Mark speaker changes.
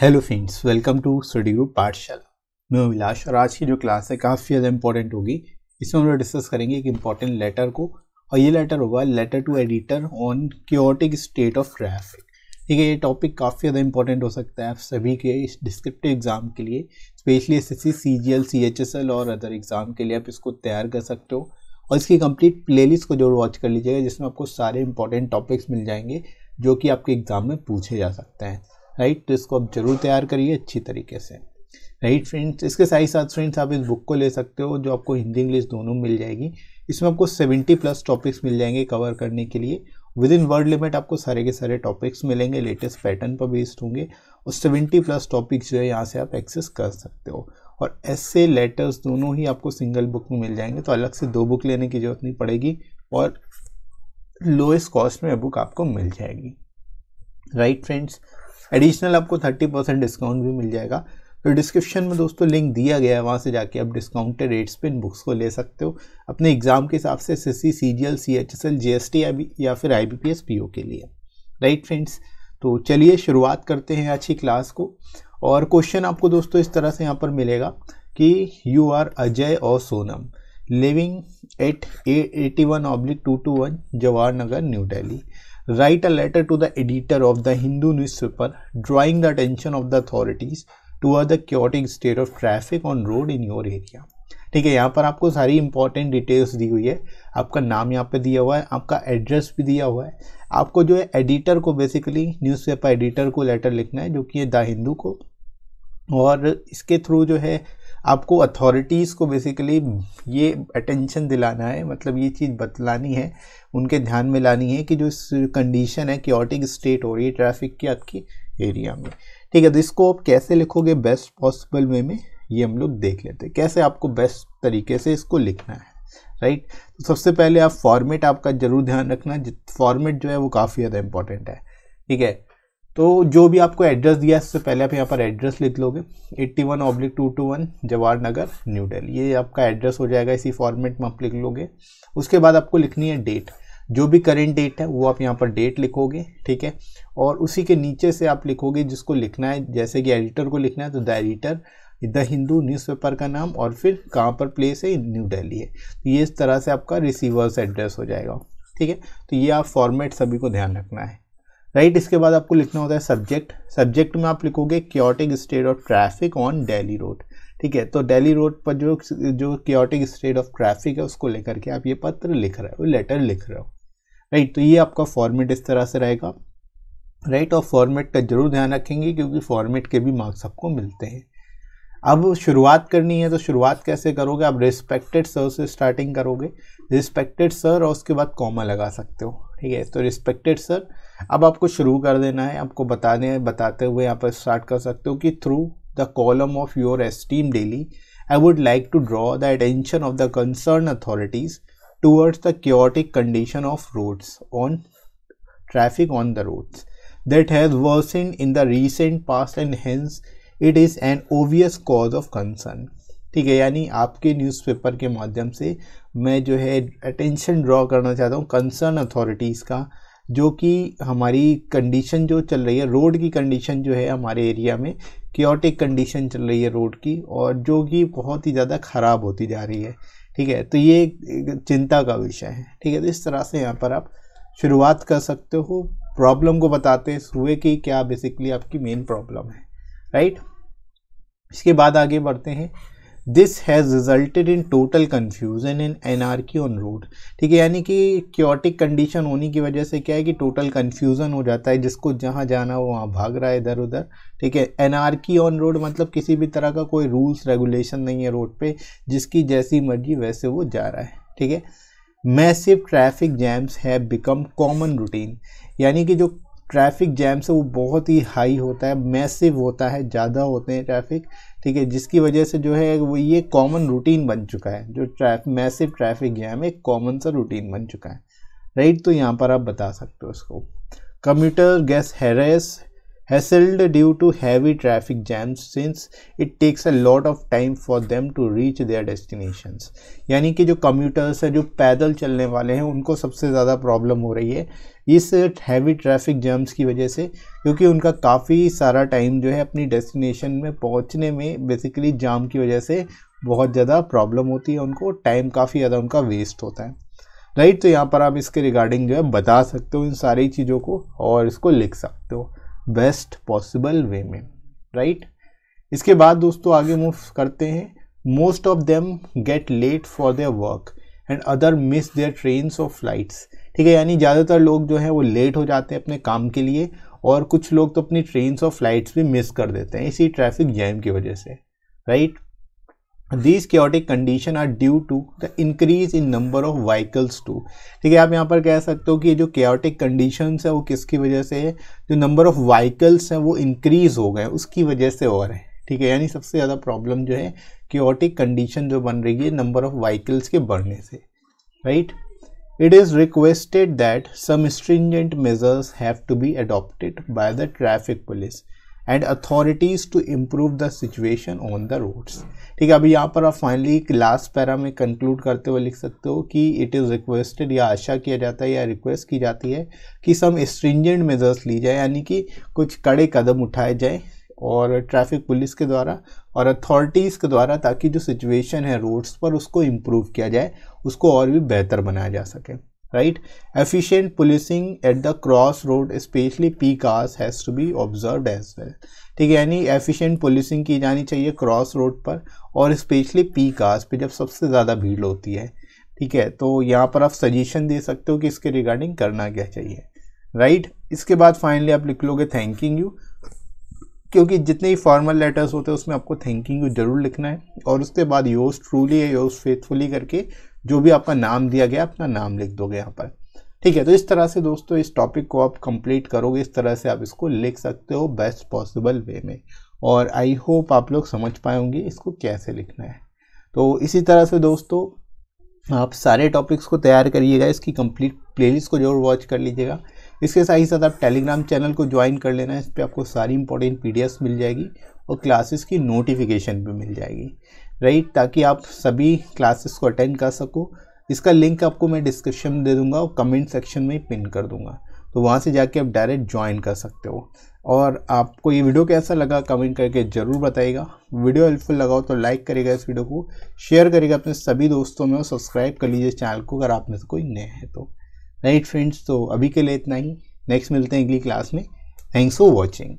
Speaker 1: Hello friends welcome to study group Pathshala मैं अभिलाष और आज की जो क्लास है काफ़ी ज़्यादा इंपॉर्टेंट होगी इसमें हम लोग डिस्कस करेंगे एक इम्पॉर्टेंट लेटर को और ये लेटर होगा letter to editor on chaotic state of traffic ठीक है ये टॉपिक काफ़ी ज़्यादा इंपॉर्टेंट हो सकता है आप सभी के इस डिस्क्रिप्टिव एग्ज़ाम के लिए specially S S C C G L C H S L और अदर एग्ज़ाम के लिए आप इसको तैयार कर सकते हो और इसकी कंप्लीट प्लेलिस्ट को जरूर वॉच कर लीजिएगा जिसमें आपको सारे इंपॉर्टेंट टॉपिक्स मिल जाएंगे जो कि आपके एग्ज़ाम में पूछे जा सकते हैं राइट तो इसको आप जरूर तैयार करिए अच्छी तरीके से राइट फ्रेंड्स इसके साथ ही साथ फ्रेंड्स आप इस बुक को ले सकते हो जो आपको हिंदी इंग्लिश दोनों मिल जाएगी इसमें आपको 70 प्लस टॉपिक्स मिल जाएंगे कवर करने के लिए विद इन वर्ड लिमिट आपको सारे के सारे टॉपिक्स मिलेंगे लेटेस्ट पैटर्न पर बेस्ड होंगे और 70 प्लस टॉपिक्स जो है यहाँ से आप एक्सेस कर सकते हो और ऐसे लेटर्स दोनों ही आपको सिंगल बुक में मिल जाएंगे तो अलग से दो बुक लेने की जरूरत नहीं पड़ेगी और लोएस्ट कॉस्ट में बुक आपको मिल जाएगी राइट right, फ्रेंड्स एडिशनल आपको थर्टी परसेंट डिस्काउंट भी मिल जाएगा तो डिस्क्रिप्शन में दोस्तों लिंक दिया गया है वहाँ से जाके आप डिस्काउंटेड रेट्स पे इन बुक्स को ले सकते हो अपने एग्ज़ाम के हिसाब से S S C G L C H S L G S T या फिर I B P S P O के लिए राइट फ्रेंड्स तो चलिए शुरुआत करते हैं अच्छी क्लास को और क्वेश्चन आपको दोस्तों इस तरह से यहाँ पर मिलेगा कि यू आर अजय और Sonam living at A eighty one oblique two two one Jawahar Nagar New Delhi write a letter to the editor of the Hindu newspaper drawing the attention of the authorities towards the chaotic state of traffic on road in your area ठीक है यहाँ पर आपको सारी important details दी हुई है आपका नाम यहाँ पे दिया हुआ है आपका एड्रेस भी दिया हुआ है आपको जो है एडिटर को बेसिकली न्यूज़पेपर एडिटर को लेटर लिखना है जो कि है द हिंदू को और इसके थ्रू जो है आपको अथॉरिटीज़ को बेसिकली ये अटेंशन दिलाना है मतलब ये चीज़ बतलानी है उनके ध्यान में लानी है कि जो कंडीशन है क्योटिक स्टेट हो रही है ट्रैफिक की आपकी एरिया में ठीक है तो इसको आप कैसे लिखोगे बेस्ट पॉसिबल वे में ये हम लोग देख लेते हैं कैसे आपको बेस्ट तरीके से इसको लिखना है राइट तो सबसे पहले आप फॉर्मेट आपका ज़रूर ध्यान रखना फॉर्मेट जो है वो काफ़ी ज़्यादा इंपॉर्टेंट है ठीक है तो जो भी आपको एड्रेस दिया है इससे पहले आप यहाँ पर एड्रेस लिख लोगे 81 one oblique two two one Jawahar Nagar New Delhi ये आपका एड्रेस हो जाएगा इसी फॉर्मेट में आप लिख लोगे उसके बाद आपको लिखनी है डेट जो भी करेंट डेट है वो आप यहाँ पर डेट लिखोगे ठीक है और उसी के नीचे से आप लिखोगे जिसको लिखना है जैसे कि एडिटर को लिखना है तो the editor the Hindu newspaper का नाम और फिर कहाँ पर प्लेस है न्यू डेली है तो ये इस तरह से आपका रिसीवर्स एड्रेस हो जाएगा ठीक है तो ये आप फॉर्मेट सभी को ध्यान रखना है राइट इसके बाद आपको लिखना होता है सब्जेक्ट सब्जेक्ट में आप लिखोगे chaotic state of traffic on Delhi road ठीक है तो डेली रोड पर जो जो क्योटिक स्टेट ऑफ ट्रैफिक है उसको लेकर के आप ये पत्र लिख रहे हो लेटर लिख रहे हो राइट तो ये आपका फॉर्मेट इस तरह से रहेगा राइट और फॉर्मेट का जरूर ध्यान रखेंगे क्योंकि फॉर्मेट के भी मार्क्स आपको मिलते हैं अब शुरुआत करनी है तो शुरुआत कैसे करोगे आप रिस्पेक्टेड सर से स्टार्टिंग करोगे रिस्पेक्टेड सर और उसके बाद कॉमा लगा सकते हो ठीक है तो रिस्पेक्टेड सर अब आपको शुरू कर देना है आपको बताने बताते हुए यहाँ पर स्टार्ट कर सकते हो कि through the column of your esteem daily I would like to draw the attention of the concern authorities towards the chaotic condition of roads on traffic on the roads that has worsened in the recent past and hence it is an obvious cause of concern ठीक है यानी आपके newspaper के माध्यम से मैं जो है अटेंशन ड्रॉ करना चाहता हूँ कंसर्न अथॉरिटीज़ का जो कि हमारी कंडीशन जो चल रही है रोड की कंडीशन जो है हमारे एरिया में क्योटिक कंडीशन चल रही है रोड की और जो कि बहुत ही ज़्यादा ख़राब होती जा रही है ठीक है तो ये चिंता का विषय है ठीक है तो इस तरह से यहाँ पर आप शुरुआत कर सकते हो प्रॉब्लम को बताते हैं सुबह की क्या बेसिकली आपकी मेन प्रॉब्लम है राइट इसके बाद आगे बढ़ते हैं this has resulted in total confusion in N R की ऑन रोड ठीक है यानी कि क्योटिक कंडीशन होने की वजह से क्या है कि टोटल कन्फ्यूज़न हो जाता है जिसको जहाँ जाना हो वहाँ भाग रहा है इधर उधर ठीक है एन आर की ऑन रोड मतलब किसी भी तरह का कोई रूल्स रेगुलेशन नहीं है रोड पर जिसकी जैसी मर्जी वैसे वो जा रहा है ठीक है massive traffic jams have become common routine यानी कि जो ट्रैफिक जैम से वो बहुत ही हाई होता है मैसिव होता है ज़्यादा होते हैं ट्रैफिक ठीक है जिसकी वजह से जो है वो ये कॉमन रूटीन बन चुका है जो ट्रैफ मैसिव ट्रैफिक जैम एक कॉमन सा रूटीन बन चुका है राइट तो यहाँ पर आप बता सकते हो इसको commuter gets harass hassled due to heavy traffic jams since it takes a lot of time for them to reach their destinations यानी कि जो commuters हैं जो पैदल चलने वाले हैं उनको सबसे ज़्यादा प्रॉब्लम हो रही है इस हैवी ट्रैफिक जम्स की वजह से क्योंकि उनका काफ़ी सारा टाइम जो है अपनी डेस्टिनेशन में पहुंचने में बेसिकली जाम की वजह से बहुत ज़्यादा प्रॉब्लम होती है उनको टाइम काफ़ी ज़्यादा उनका वेस्ट होता है राइट तो यहाँ पर आप इसके रिगार्डिंग जो है बता सकते हो इन सारी चीज़ों को और इसको लिख सकते हो बेस्ट पॉसिबल वे में राइट इसके बाद दोस्तों आगे मूव करते हैं most of them get late for their work and other miss their train और फ्लाइट्स ठीक है यानी ज़्यादातर लोग जो हैं वो लेट हो जाते हैं अपने काम के लिए और कुछ लोग तो अपनी ट्रेन और फ्लाइट्स भी मिस कर देते हैं इसी ट्रैफिक जैम की वजह से right right? These chaotic condition are due to the increase in number of vehicles to ठीक है आप यहाँ पर कह सकते हो कि ये जो क्योटिक कंडीशन है वो किसकी वजह से है जो नंबर ऑफ वहीकल्स हैं वो इंक्रीज हो गए उसकी वजह से हो रहे हैं ठीक है यानी सबसे ज़्यादा प्रॉब्लम जो है क्योटिक कंडीशन जो बन रही है नंबर ऑफ व्हीकल्स के बढ़ने से right it is requested that some stringent measures have to be adopted by the traffic police and authorities to improve the situation on the roads ठीक है अभी यहाँ पर आप फाइनली लास्ट पैरा में कंक्लूड करते हुए लिख सकते हो कि इट इज़ रिक्वेस्टेड या आशा किया जाता है या रिक्वेस्ट की जाती है कि सम स्ट्रिंजेंट मेजर्स ली जाए यानी कि कुछ कड़े कदम उठाए जाएँ और ट्रैफिक पुलिस के द्वारा और अथॉरिटीज़ के द्वारा ताकि जो सिचुएशन है रोड्स पर उसको इम्प्रूव किया जाए उसको और भी बेहतर बनाया जा सके right efficient policing at the crossroad especially peak hours has to be observed as well ठीक है यानी एफिशिएंट पुलिसिंग की जानी चाहिए क्रॉस रोड पर और स्पेशली पी आवर्स पर जब सबसे ज़्यादा भीड़ होती है ठीक है तो यहाँ पर आप सजेशन दे सकते हो कि इसके रिगार्डिंग करना क्या चाहिए राइट right? इसके बाद फाइनली आप लिख लोगे थैंकिंग यू क्योंकि जितने ही फॉर्मल लेटर्स होते हैं उसमें आपको थैंकिंग यू जरूर लिखना है और उसके बाद योज़ ट्रूली या योज़ फेथफुली करके जो भी आपका नाम दिया गया अपना नाम लिख दोगे यहाँ पर ठीक है तो इस तरह से दोस्तों इस टॉपिक को आप कंप्लीट करोगे इस तरह से आप इसको लिख सकते हो बेस्ट पॉसिबल वे में और आई होप आप लोग समझ पाए होंगे इसको कैसे लिखना है तो इसी तरह से दोस्तों आप सारे टॉपिक्स को तैयार करिएगा इसकी कंप्लीट प्लेलिस्ट को जरूर वॉच कर लीजिएगा इसके साथ ही साथ आप टेलीग्राम चैनल को ज्वाइन कर लेना इस पर आपको सारी इंपॉर्टेंट पी मिल जाएगी और क्लासेस की नोटिफिकेशन भी मिल जाएगी राइट ताकि आप सभी क्लासेस को अटेंड कर सको इसका लिंक आपको मैं डिस्क्रिप्शन में दे दूंगा और कमेंट सेक्शन में पिन कर दूंगा तो वहाँ से जाके आप डायरेक्ट ज्वाइन कर सकते हो और आपको ये वीडियो कैसा लगा कमेंट करके ज़रूर बताइएगा वीडियो हेल्पफुल लगा हो तो लाइक करेगा इस वीडियो को शेयर करेगा अपने सभी दोस्तों में और सब्सक्राइब कर लीजिए चैनल को अगर आप में से कोई नए हैं तो राइट फ्रेंड्स तो अभी के लिए इतना ही नेक्स्ट मिलते हैं अगली क्लास में थैंक्स फॉर वॉचिंग